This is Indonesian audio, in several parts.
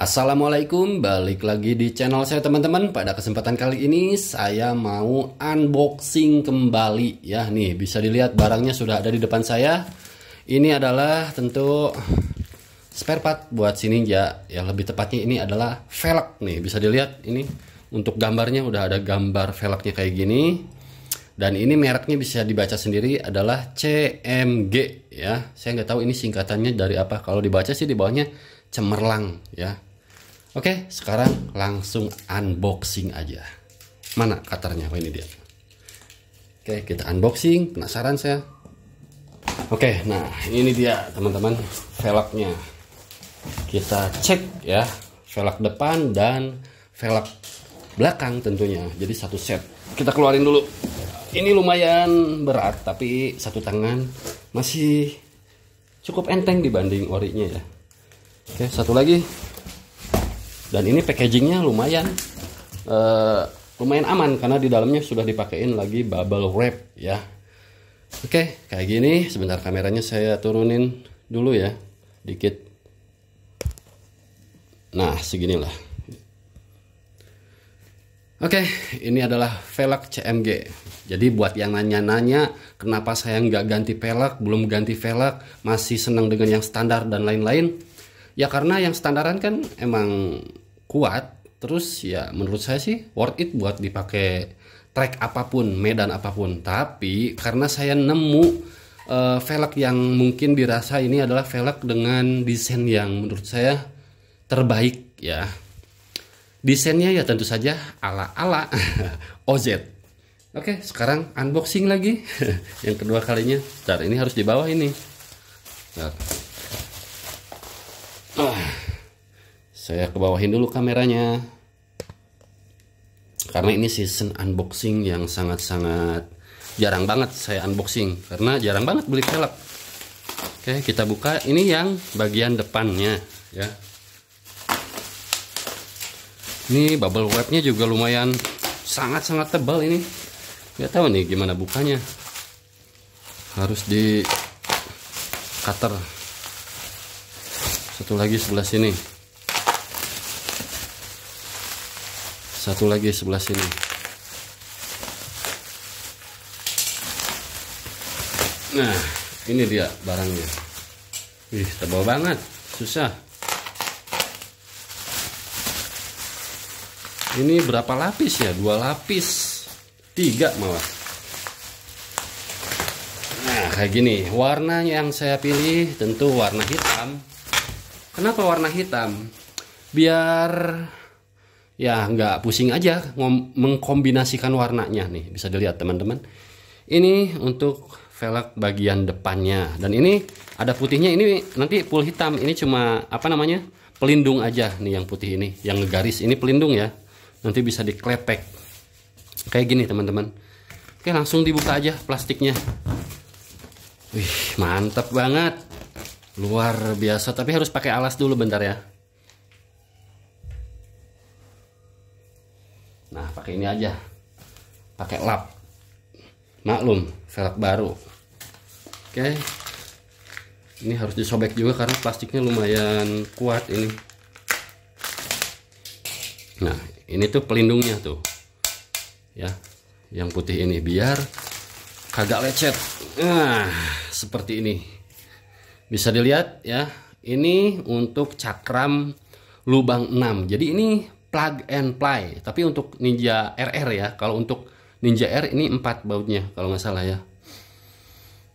Assalamualaikum, balik lagi di channel saya teman-teman Pada kesempatan kali ini saya mau unboxing kembali Ya nih bisa dilihat barangnya sudah ada di depan saya Ini adalah tentu spare part buat si Ninja Ya lebih tepatnya ini adalah velg nih bisa dilihat ini Untuk gambarnya udah ada gambar velgnya kayak gini Dan ini mereknya bisa dibaca sendiri adalah CMG ya Saya nggak tahu ini singkatannya dari apa Kalau dibaca sih di bawahnya cemerlang ya Oke, sekarang langsung unboxing aja. Mana katarnya? Oh, ini dia. Oke, kita unboxing. Penasaran saya? Oke, nah ini dia teman-teman velgnya. Kita cek ya, velg depan dan velg belakang tentunya. Jadi satu set. Kita keluarin dulu. Ini lumayan berat, tapi satu tangan masih cukup enteng dibanding orinya ya. Oke, satu lagi dan ini packagingnya lumayan uh, lumayan aman karena di dalamnya sudah dipakein lagi bubble wrap ya oke okay, kayak gini sebentar kameranya saya turunin dulu ya dikit nah seginilah oke okay, ini adalah velg CMG jadi buat yang nanya-nanya kenapa saya nggak ganti velg belum ganti velg masih senang dengan yang standar dan lain-lain ya karena yang standaran kan emang kuat terus ya menurut saya sih worth it buat dipakai track apapun medan apapun tapi karena saya nemu uh, velg yang mungkin dirasa ini adalah velg dengan desain yang menurut saya terbaik ya desainnya ya tentu saja ala ala OZ Oke, sekarang unboxing lagi. yang kedua kalinya. dan ini harus di bawah ini. Bentar. Ah saya kebawahin dulu kameranya karena ini season unboxing yang sangat-sangat jarang banget saya unboxing karena jarang banget beli velg oke kita buka ini yang bagian depannya ya ini bubble wrapnya juga lumayan sangat-sangat tebal ini nggak tahu nih gimana bukanya harus di cutter satu lagi sebelah sini satu lagi sebelah sini nah ini dia barangnya Ih, tebal banget susah ini berapa lapis ya dua lapis tiga malah nah kayak gini warna yang saya pilih tentu warna hitam kenapa warna hitam biar ya nggak pusing aja mengkombinasikan warnanya nih bisa dilihat teman-teman ini untuk velg bagian depannya dan ini ada putihnya ini nanti full hitam ini cuma apa namanya pelindung aja nih yang putih ini yang garis ini pelindung ya nanti bisa diklepek kayak gini teman-teman oke langsung dibuka aja plastiknya wih mantap banget luar biasa tapi harus pakai alas dulu bentar ya nah pakai ini aja pakai lap maklum velg baru oke ini harus disobek juga karena plastiknya lumayan kuat ini nah ini tuh pelindungnya tuh ya yang putih ini biar kagak lecet nah seperti ini bisa dilihat ya ini untuk cakram lubang 6 jadi ini plug and play tapi untuk Ninja RR ya kalau untuk Ninja R ini empat bautnya kalau nggak salah ya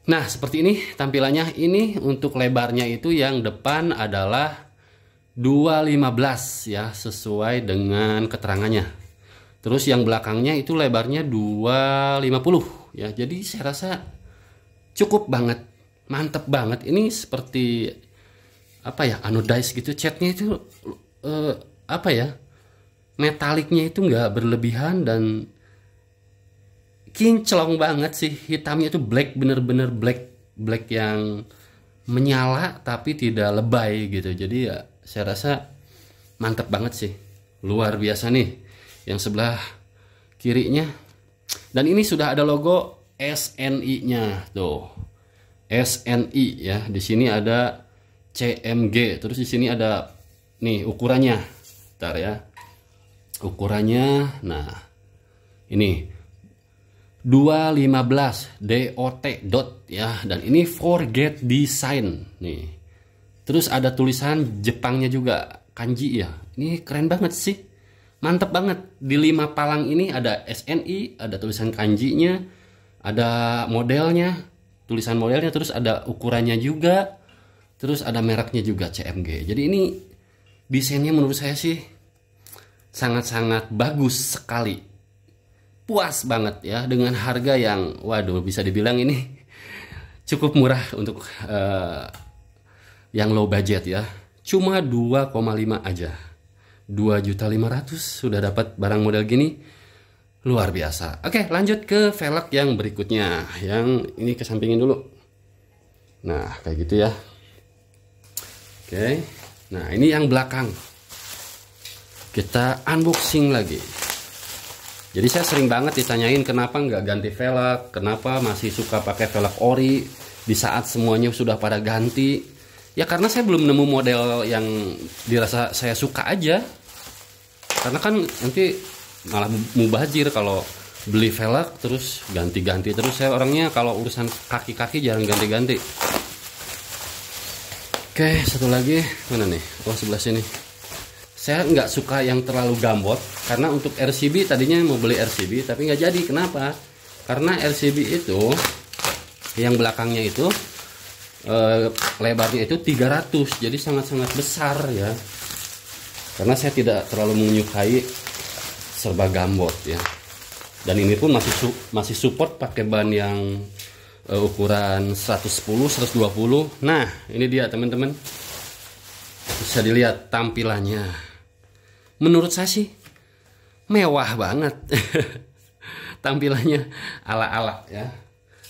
nah seperti ini tampilannya ini untuk lebarnya itu yang depan adalah 215 ya sesuai dengan keterangannya terus yang belakangnya itu lebarnya 250 ya jadi saya rasa cukup banget mantep banget ini seperti apa ya anodized gitu catnya itu eh, apa ya metaliknya itu nggak berlebihan dan kinclong banget sih hitamnya itu black bener-bener black black yang menyala tapi tidak lebay gitu jadi ya saya rasa mantep banget sih luar biasa nih yang sebelah kirinya dan ini sudah ada logo SNI nya tuh SNI ya di sini ada CMG terus di sini ada nih ukurannya ntar ya ukurannya nah ini 215 DOT dot ya dan ini forget design nih terus ada tulisan Jepangnya juga kanji ya ini keren banget sih mantep banget di lima palang ini ada SNI ada tulisan kanjinya ada modelnya tulisan modelnya terus ada ukurannya juga terus ada mereknya juga CMG jadi ini desainnya menurut saya sih sangat-sangat bagus sekali. Puas banget ya dengan harga yang waduh bisa dibilang ini cukup murah untuk uh, yang low budget ya. Cuma 2,5 aja. 2.500 sudah dapat barang model gini. Luar biasa. Oke, lanjut ke velg yang berikutnya. Yang ini kesampingin dulu. Nah, kayak gitu ya. Oke. Nah, ini yang belakang kita unboxing lagi jadi saya sering banget ditanyain kenapa nggak ganti velg kenapa masih suka pakai velg ori di saat semuanya sudah pada ganti ya karena saya belum nemu model yang dirasa saya suka aja karena kan nanti malah mubazir kalau beli velg terus ganti-ganti terus saya orangnya kalau urusan kaki-kaki jarang ganti-ganti oke satu lagi mana nih oh sebelah sini saya nggak suka yang terlalu gambot karena untuk RCB tadinya mau beli RCB tapi nggak jadi kenapa karena RCB itu yang belakangnya itu eh, lebarnya itu 300 jadi sangat-sangat besar ya karena saya tidak terlalu menyukai serba gambot ya dan ini pun masih su masih support pakai ban yang uh, ukuran 110 120 nah ini dia teman-teman bisa dilihat tampilannya menurut saya sih mewah banget tampilannya ala-ala ya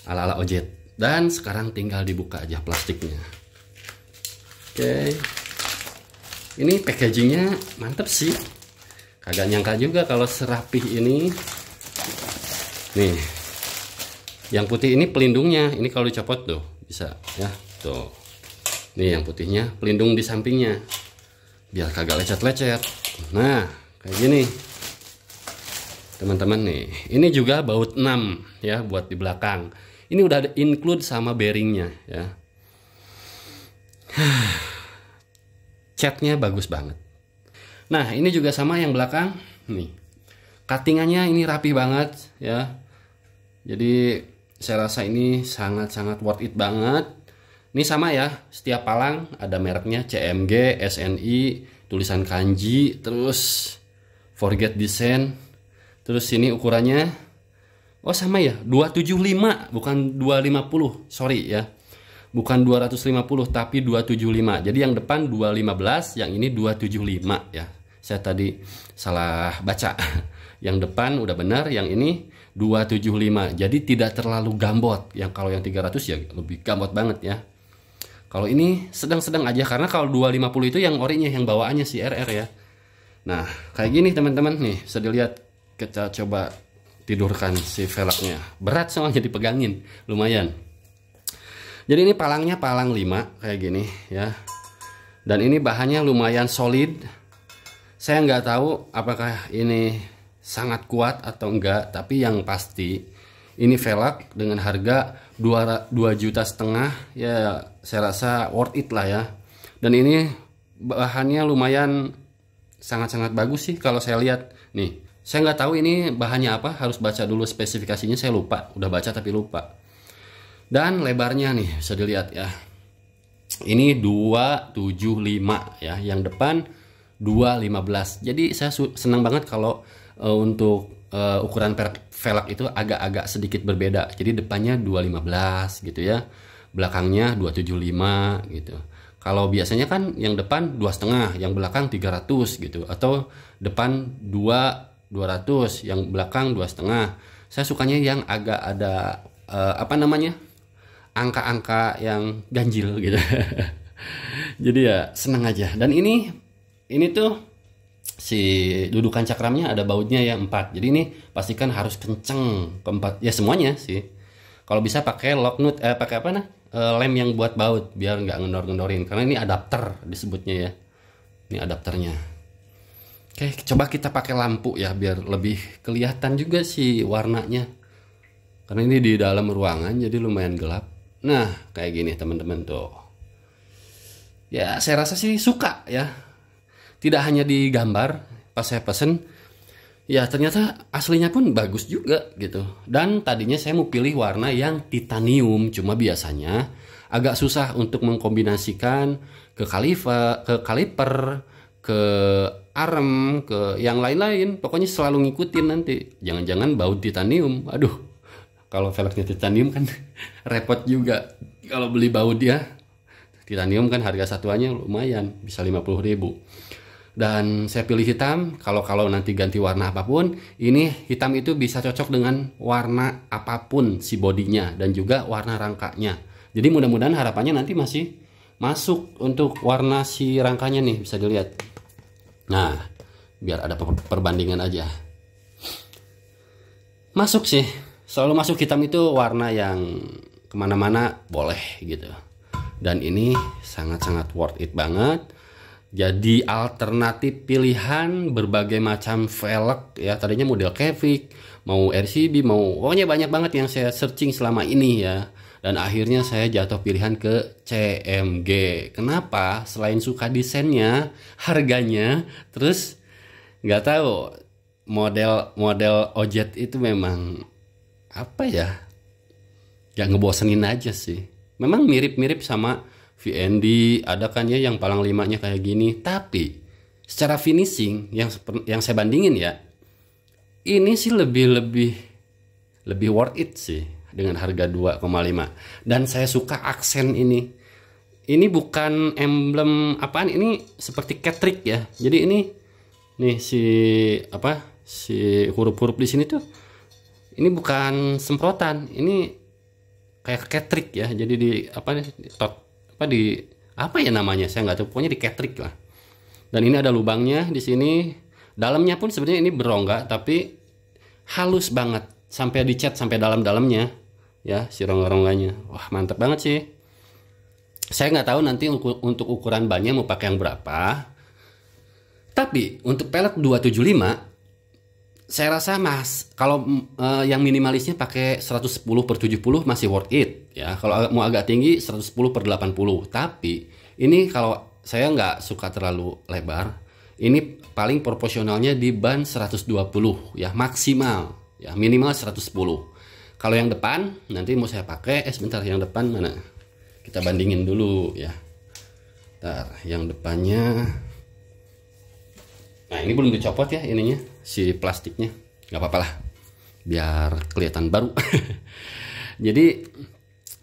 ala-ala ojek dan sekarang tinggal dibuka aja plastiknya oke okay. ini packagingnya mantep sih kagak nyangka juga kalau serapih ini nih yang putih ini pelindungnya ini kalau dicopot tuh bisa ya tuh nih yang putihnya pelindung di sampingnya biar kagak lecet-lecet nah kayak gini teman-teman nih ini juga baut 6 ya buat di belakang ini udah ada include sama bearingnya ya catnya bagus banget nah ini juga sama yang belakang nih cuttingannya ini rapi banget ya jadi saya rasa ini sangat-sangat worth it banget ini sama ya setiap palang ada mereknya CMG, SNI, tulisan kanji terus forget design, terus ini ukurannya oh sama ya 275 bukan 250 sorry ya bukan 250 tapi 275 jadi yang depan 215 yang ini 275 ya saya tadi salah baca yang depan udah benar yang ini 275 jadi tidak terlalu gambot yang kalau yang 300 ya lebih gambot banget ya kalau ini sedang-sedang aja karena kalau 250 itu yang orinya yang bawaannya si RR ya. Nah, kayak gini teman-teman nih, bisa dilihat kita coba tidurkan si velgnya. Berat soalnya dipegangin, lumayan. Jadi ini palangnya palang 5 kayak gini ya. Dan ini bahannya lumayan solid. Saya nggak tahu apakah ini sangat kuat atau enggak, tapi yang pasti ini velg dengan harga 2, 2 juta setengah ya saya rasa worth it lah ya dan ini bahannya lumayan sangat-sangat bagus sih kalau saya lihat nih saya nggak tahu ini bahannya apa harus baca dulu spesifikasinya saya lupa udah baca tapi lupa dan lebarnya nih bisa dilihat ya ini 275 ya yang depan 215 jadi saya senang banget kalau eh, untuk uh, ukuran velg itu agak-agak sedikit berbeda. Jadi depannya 215 gitu ya. Belakangnya 275 gitu. Kalau biasanya kan yang depan dua yang belakang 300 gitu atau depan 2 200, yang belakang 2,5. Saya sukanya yang agak ada uh, apa namanya? angka-angka yang ganjil gitu. Jadi ya seneng aja. Dan ini ini tuh si dudukan cakramnya ada bautnya ya empat. Jadi ini pastikan harus kenceng keempat ya semuanya sih. Kalau bisa pakai lock nut eh, pakai apa nah e, lem yang buat baut biar nggak ngendor-gendorin karena ini adapter disebutnya ya. Ini adapternya. Oke, coba kita pakai lampu ya biar lebih kelihatan juga sih warnanya. Karena ini di dalam ruangan jadi lumayan gelap. Nah, kayak gini teman-teman tuh. Ya, saya rasa sih suka ya tidak hanya di gambar pas saya pesen ya ternyata aslinya pun bagus juga gitu dan tadinya saya mau pilih warna yang titanium cuma biasanya agak susah untuk mengkombinasikan ke kalifa ke kaliper ke arm, ke yang lain-lain pokoknya selalu ngikutin nanti jangan-jangan bau titanium aduh kalau velgnya titanium kan repot juga kalau beli baut dia titanium kan harga satuannya lumayan bisa 50 ribu dan saya pilih hitam kalau kalau nanti ganti warna apapun ini hitam itu bisa cocok dengan warna apapun si bodinya dan juga warna rangkanya jadi mudah-mudahan harapannya nanti masih masuk untuk warna si rangkanya nih bisa dilihat nah biar ada perbandingan aja masuk sih selalu masuk hitam itu warna yang kemana-mana boleh gitu dan ini sangat-sangat worth it banget jadi alternatif pilihan berbagai macam velg ya tadinya model Kevik mau RCB mau pokoknya banyak banget yang saya searching selama ini ya dan akhirnya saya jatuh pilihan ke CMG kenapa selain suka desainnya harganya terus nggak tahu model model ojet itu memang apa ya ya ngebosenin aja sih memang mirip-mirip sama VND, ada kan ya yang palang limanya kayak gini. Tapi secara finishing yang yang saya bandingin ya, ini sih lebih lebih lebih worth it sih dengan harga 2,5. Dan saya suka aksen ini. Ini bukan emblem apaan ini seperti catrick ya. Jadi ini nih si apa si huruf-huruf di sini tuh ini bukan semprotan, ini kayak catrick ya. Jadi di apa nih tot apa di apa ya namanya saya nggak tahu pokoknya di ketrik lah dan ini ada lubangnya di sini dalamnya pun sebenarnya ini berongga tapi halus banget sampai dicat sampai dalam-dalamnya ya si rongga-rongganya wah mantep banget sih saya nggak tahu nanti untuk ukuran bannya mau pakai yang berapa tapi untuk pelet 275 saya rasa mas kalau uh, yang minimalisnya pakai 110 per 70 masih worth it ya kalau mau agak tinggi 110 per 80 tapi ini kalau saya nggak suka terlalu lebar ini paling proporsionalnya di ban 120 ya maksimal ya minimal 110 kalau yang depan nanti mau saya pakai eh sebentar yang depan mana kita bandingin dulu ya ntar yang depannya Nah ini belum dicopot ya ininya si plastiknya. Gak apa-apa lah biar kelihatan baru. Jadi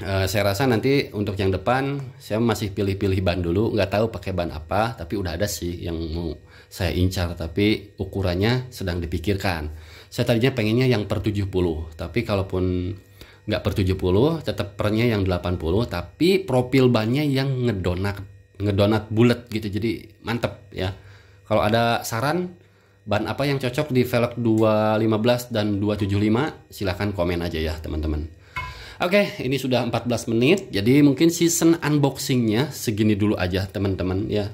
eh, saya rasa nanti untuk yang depan saya masih pilih-pilih ban dulu. Nggak tahu pakai ban apa tapi udah ada sih yang mau saya incar tapi ukurannya sedang dipikirkan. Saya tadinya pengennya yang per 70 tapi kalaupun nggak per 70 tetap pernya yang 80 tapi profil bannya yang ngedonat ngedonat bulat gitu jadi mantep ya kalau ada saran ban apa yang cocok di velg 215 dan 275 silahkan komen aja ya teman-teman. Oke, okay, ini sudah 14 menit. Jadi mungkin season unboxingnya segini dulu aja teman-teman ya.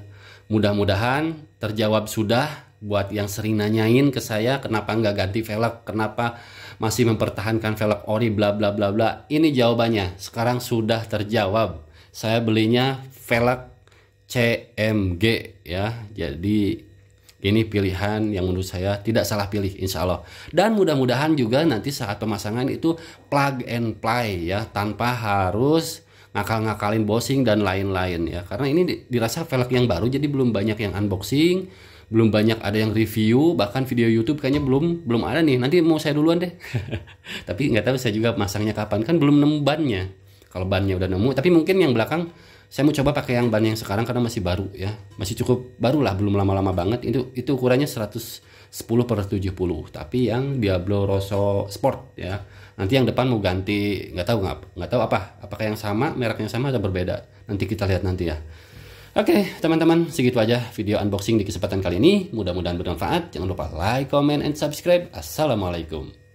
Mudah-mudahan terjawab sudah buat yang sering nanyain ke saya kenapa nggak ganti velg kenapa masih mempertahankan velg ori bla bla bla bla ini jawabannya sekarang sudah terjawab saya belinya velg CMG ya jadi ini pilihan yang menurut saya tidak salah pilih insya Allah. Dan mudah-mudahan juga nanti saat pemasangan itu plug and play ya tanpa harus ngakal-ngakalin bosing dan lain-lain ya. Karena ini dirasa velg yang baru jadi belum banyak yang unboxing, belum banyak ada yang review, bahkan video YouTube kayaknya belum belum ada nih. Nanti mau saya duluan deh. Tapi nggak tahu saya juga masangnya kapan kan belum nemu bannya. Kalau bannya udah nemu, tapi mungkin yang belakang saya mau coba pakai yang ban yang sekarang karena masih baru ya masih cukup baru lah belum lama-lama banget itu itu ukurannya 110 per 70 tapi yang Diablo Rosso Sport ya nanti yang depan mau ganti nggak tahu nggak nggak tahu apa apakah yang sama mereknya sama atau berbeda nanti kita lihat nanti ya Oke teman-teman segitu aja video unboxing di kesempatan kali ini mudah-mudahan bermanfaat jangan lupa like comment and subscribe assalamualaikum